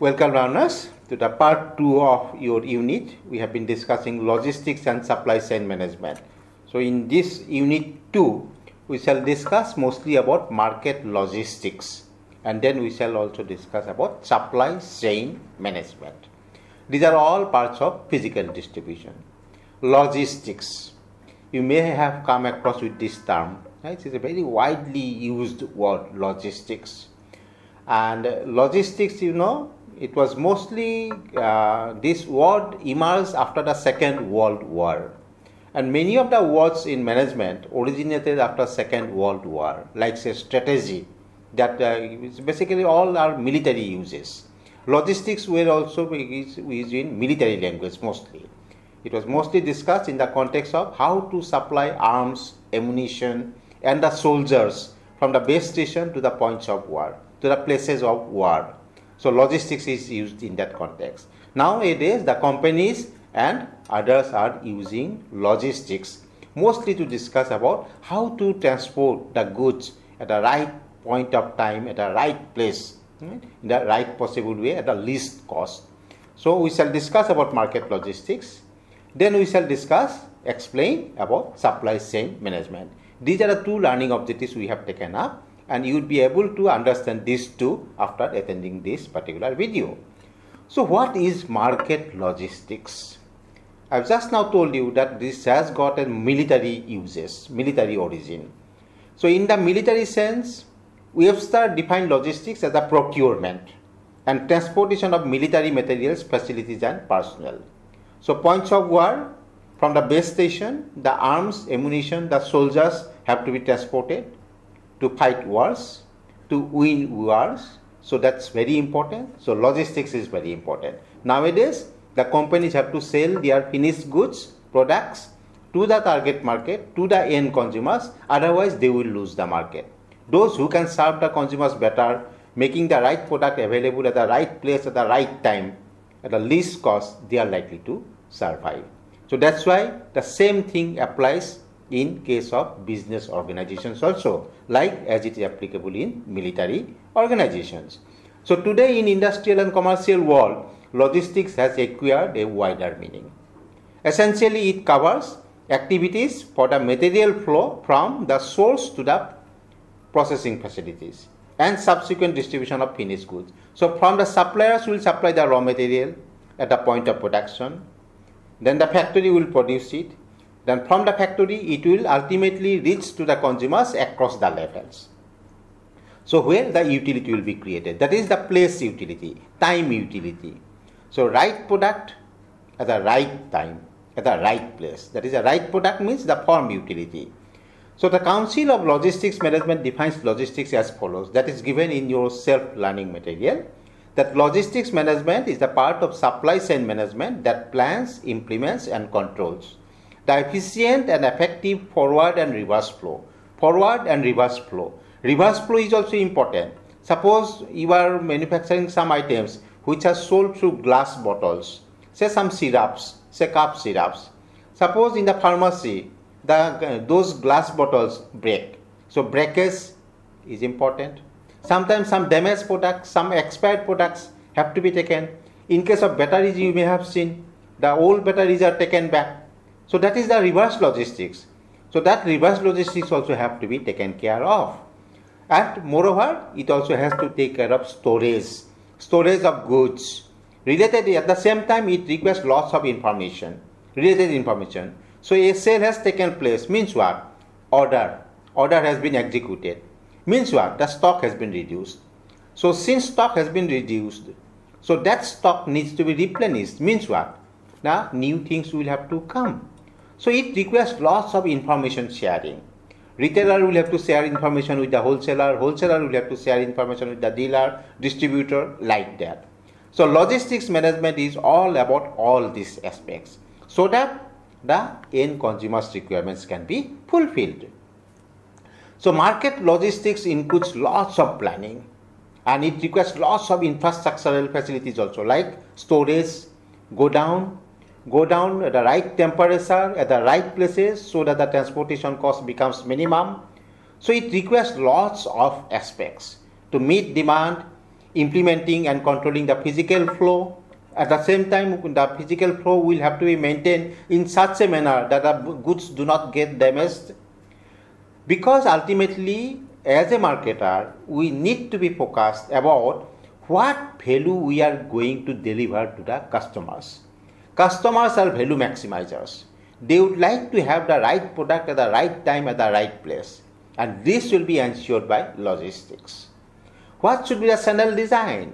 Welcome learners to the part 2 of your unit. We have been discussing logistics and supply chain management. So in this unit 2, we shall discuss mostly about market logistics and then we shall also discuss about supply chain management. These are all parts of physical distribution. Logistics. You may have come across with this term. Right? It is a very widely used word, logistics. And logistics, you know, it was mostly uh, this word emerged after the second world war and many of the words in management originated after second world war like say strategy that uh, basically all are military uses logistics were also used in military language mostly it was mostly discussed in the context of how to supply arms ammunition and the soldiers from the base station to the points of war to the places of war so logistics is used in that context. Nowadays, the companies and others are using logistics mostly to discuss about how to transport the goods at the right point of time, at the right place, hmm, in the right possible way, at the least cost. So we shall discuss about market logistics. Then we shall discuss, explain about supply chain management. These are the two learning objectives we have taken up and you will be able to understand these two after attending this particular video. So, what is market logistics? I've just now told you that this has got a military uses, military origin. So, in the military sense, we have started defined logistics as a procurement and transportation of military materials, facilities, and personnel. So, points of war from the base station, the arms, ammunition, the soldiers have to be transported to fight wars, to win wars. So that's very important. So logistics is very important. Nowadays, the companies have to sell their finished goods, products to the target market, to the end consumers, otherwise, they will lose the market. Those who can serve the consumers better, making the right product available at the right place at the right time, at the least cost, they are likely to survive. So that's why the same thing applies in case of business organizations also, like as it is applicable in military organizations. So today in industrial and commercial world, logistics has acquired a wider meaning. Essentially, it covers activities for the material flow from the source to the processing facilities and subsequent distribution of finished goods. So from the suppliers will supply the raw material at the point of production. Then the factory will produce it then from the factory it will ultimately reach to the consumers across the levels. So where the utility will be created, that is the place utility, time utility. So right product at the right time, at the right place. That is the right product means the form utility. So the Council of Logistics Management defines logistics as follows, that is given in your self-learning material that logistics management is the part of supply chain management that plans, implements, and controls efficient and effective forward and reverse flow. Forward and reverse flow. Reverse flow is also important. Suppose you are manufacturing some items which are sold through glass bottles, say some syrups, say cup syrups. Suppose in the pharmacy, the, those glass bottles break. So breakage is important. Sometimes some damaged products, some expired products have to be taken. In case of batteries, you may have seen the old batteries are taken back so that is the reverse logistics. So that reverse logistics also have to be taken care of. And moreover, it also has to take care of storage, storage of goods. Related at the same time, it requires lots of information, related information. So a sale has taken place, means what? Order. Order has been executed. Means what? The stock has been reduced. So since stock has been reduced, so that stock needs to be replenished. Means what? Now new things will have to come. So it requires lots of information sharing. Retailer will have to share information with the wholesaler, wholesaler will have to share information with the dealer, distributor, like that. So logistics management is all about all these aspects so that the end consumer's requirements can be fulfilled. So market logistics includes lots of planning and it requires lots of infrastructural facilities also like storage, go down, go down at the right temperature at the right places so that the transportation cost becomes minimum. So it requires lots of aspects to meet demand, implementing and controlling the physical flow. At the same time, the physical flow will have to be maintained in such a manner that the goods do not get damaged. Because ultimately, as a marketer, we need to be focused about what value we are going to deliver to the customers. Customers are value maximizers. They would like to have the right product at the right time at the right place, and this will be ensured by logistics. What should be the channel design?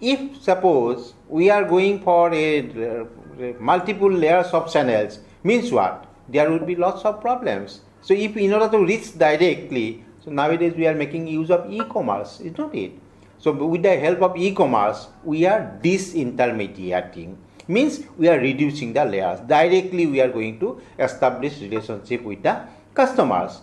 If suppose we are going for a, uh, multiple layers of channels, means what? There would be lots of problems. So if in order to reach directly, so nowadays we are making use of e-commerce, is not it? So with the help of e-commerce, we are disintermediating means we are reducing the layers directly we are going to establish relationship with the customers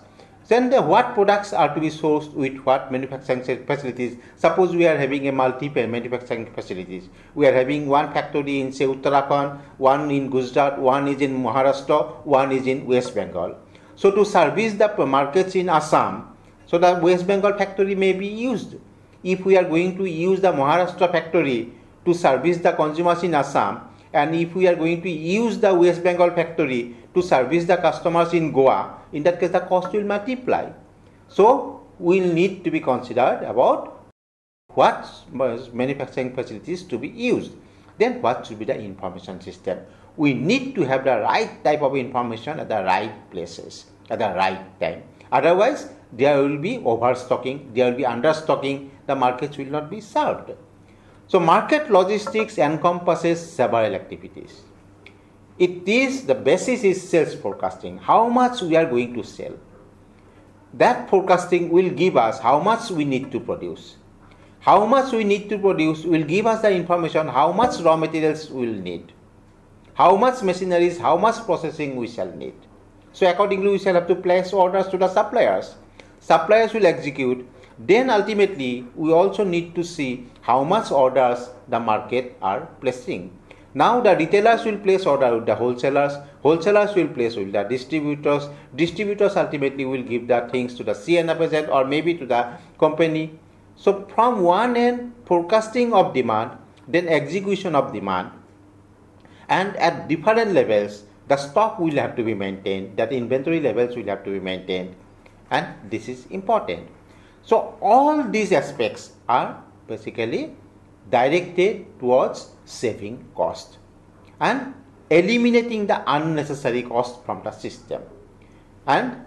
then the, what products are to be sourced with what manufacturing facilities suppose we are having a multi manufacturing facilities we are having one factory in say uttarakhand one in gujarat one is in maharashtra one is in west bengal so to service the markets in assam so the west bengal factory may be used if we are going to use the maharashtra factory to service the consumers in assam and if we are going to use the West Bengal factory to service the customers in Goa, in that case the cost will multiply. So we'll need to be considered about what manufacturing facilities to be used. Then what should be the information system? We need to have the right type of information at the right places, at the right time. Otherwise, there will be overstocking, there will be understocking, the markets will not be served. So, market logistics encompasses several activities. It is the basis is sales forecasting, how much we are going to sell. That forecasting will give us how much we need to produce. How much we need to produce will give us the information how much raw materials we will need, how much machineries, how much processing we shall need. So, accordingly, we shall have to place orders to the suppliers. Suppliers will execute then ultimately, we also need to see how much orders the market are placing. Now the retailers will place order with the wholesalers, wholesalers will place with the distributors, distributors ultimately will give the things to the CNFZ or maybe to the company. So from one end, forecasting of demand, then execution of demand, and at different levels, the stock will have to be maintained, that inventory levels will have to be maintained, and this is important. So, all these aspects are basically directed towards saving cost and eliminating the unnecessary cost from the system. And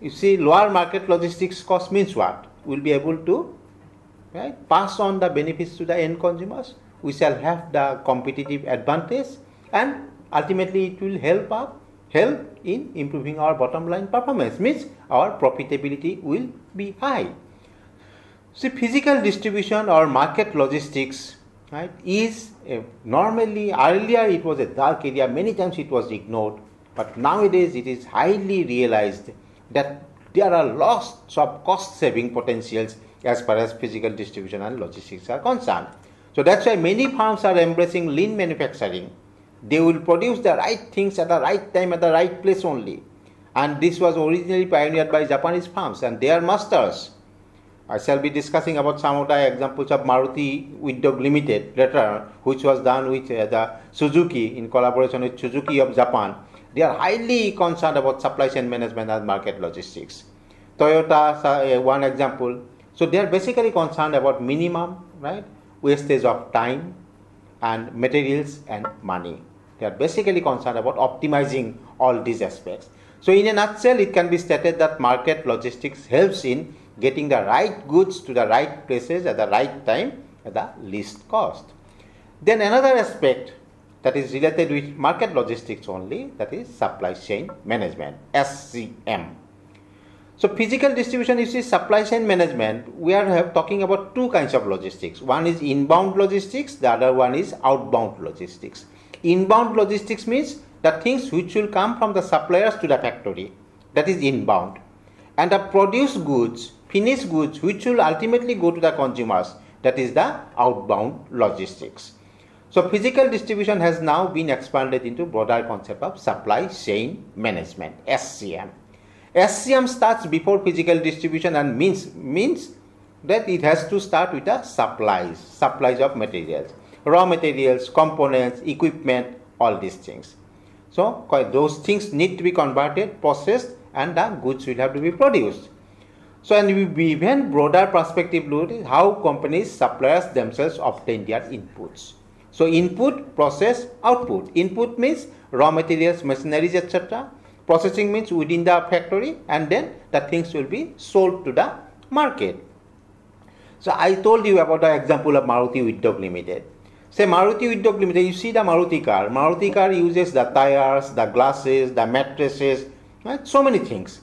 you see, lower market logistics cost means what? We'll be able to right, pass on the benefits to the end consumers. We shall have the competitive advantage, and ultimately, it will help us help in improving our bottom line performance means our profitability will be high See, physical distribution or market logistics right, is normally earlier it was a dark area, many times it was ignored, but nowadays it is highly realized that there are lots of cost saving potentials as far as physical distribution and logistics are concerned. So that's why many firms are embracing lean manufacturing. They will produce the right things at the right time at the right place only. And this was originally pioneered by Japanese firms and their masters I shall be discussing about some of the examples of Maruti Udyog Limited letter, which was done with uh, the Suzuki in collaboration with Suzuki of Japan. They are highly concerned about supply chain management and market logistics. Toyota, uh, one example. So they are basically concerned about minimum, right, wastage of time and materials and money. They are basically concerned about optimizing all these aspects. So in a nutshell, it can be stated that market logistics helps in getting the right goods to the right places at the right time at the least cost. Then another aspect that is related with market logistics only that is supply chain management SCM. So physical distribution you see supply chain management we are have, talking about two kinds of logistics. One is inbound logistics, the other one is outbound logistics. Inbound logistics means the things which will come from the suppliers to the factory that is inbound and the produced goods finished goods which will ultimately go to the consumers that is the outbound logistics so physical distribution has now been expanded into broader concept of supply chain management scm scm starts before physical distribution and means means that it has to start with the supplies supplies of materials raw materials components equipment all these things so those things need to be converted processed and the goods will have to be produced so, and we even broader perspective look at how companies, suppliers themselves obtain their inputs. So, input, process, output. Input means raw materials, machineries, etc. Processing means within the factory, and then the things will be sold to the market. So, I told you about the example of Maruti Udyog Limited. Say Maruti Udyog Limited, you see the Maruti car. Maruti car uses the tires, the glasses, the mattresses, right? so many things.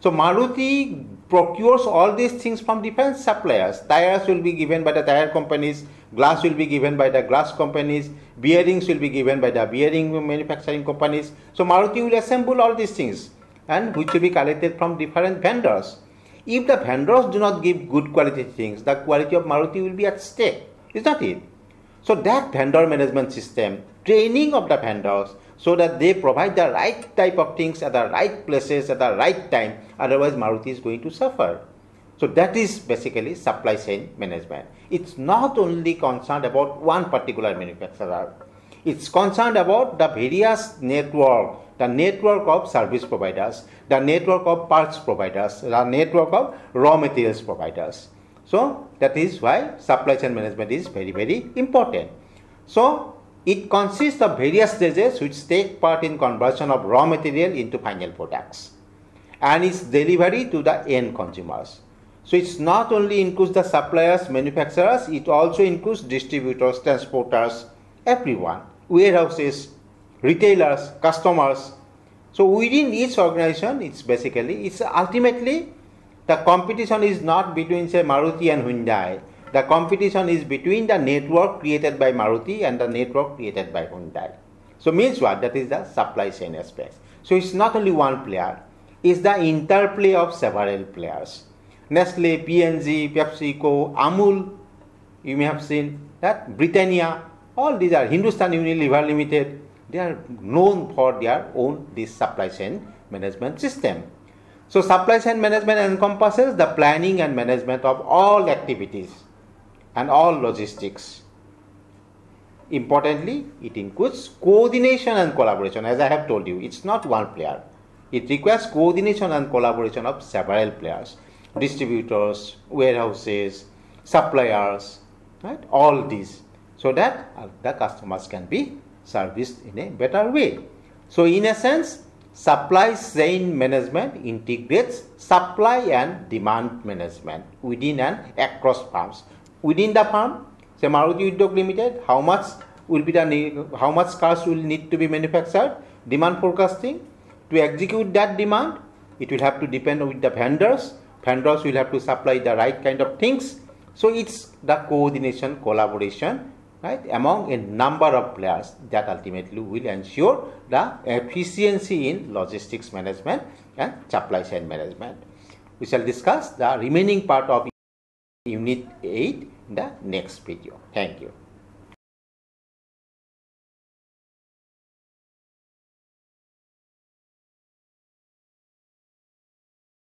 So, Maruti procures all these things from different suppliers. Tires will be given by the tire companies, glass will be given by the glass companies, bearings will be given by the bearing manufacturing companies. So Maruti will assemble all these things and which will be collected from different vendors. If the vendors do not give good quality things, the quality of Maruti will be at stake. Is that it? So that vendor management system, training of the vendors so that they provide the right type of things at the right places at the right time. Otherwise, Maruti is going to suffer. So that is basically supply chain management. It's not only concerned about one particular manufacturer. It's concerned about the various network, the network of service providers, the network of parts providers, the network of raw materials providers. So that is why supply chain management is very very important. So it consists of various stages which take part in conversion of raw material into final products and its delivery to the end consumers. So it's not only includes the suppliers, manufacturers, it also includes distributors, transporters, everyone, warehouses, retailers, customers. So within each organization, it's basically, it's ultimately the competition is not between, say, Maruti and Hyundai. The competition is between the network created by Maruti and the network created by Hyundai. So, means what? That is the supply chain aspect. So, it's not only one player, it's the interplay of several players. Nestle, PNG, PepsiCo, Amul, you may have seen that, Britannia, all these are Hindustan Unilever Limited, they are known for their own this supply chain management system. So, supply chain management encompasses the planning and management of all activities and all logistics. Importantly, it includes coordination and collaboration, as I have told you, it's not one player. It requires coordination and collaboration of several players distributors, warehouses, suppliers, right? All these so that uh, the customers can be serviced in a better way. So, in a sense, Supply chain management integrates supply and demand management within and across farms. Within the farm, say Maruti Udyog Limited, how much will be the how much cars will need to be manufactured? Demand forecasting to execute that demand, it will have to depend with the vendors. Vendors will have to supply the right kind of things. So it's the coordination, collaboration right among a number of players that ultimately will ensure the efficiency in logistics management and supply chain management we shall discuss the remaining part of unit 8 in the next video thank you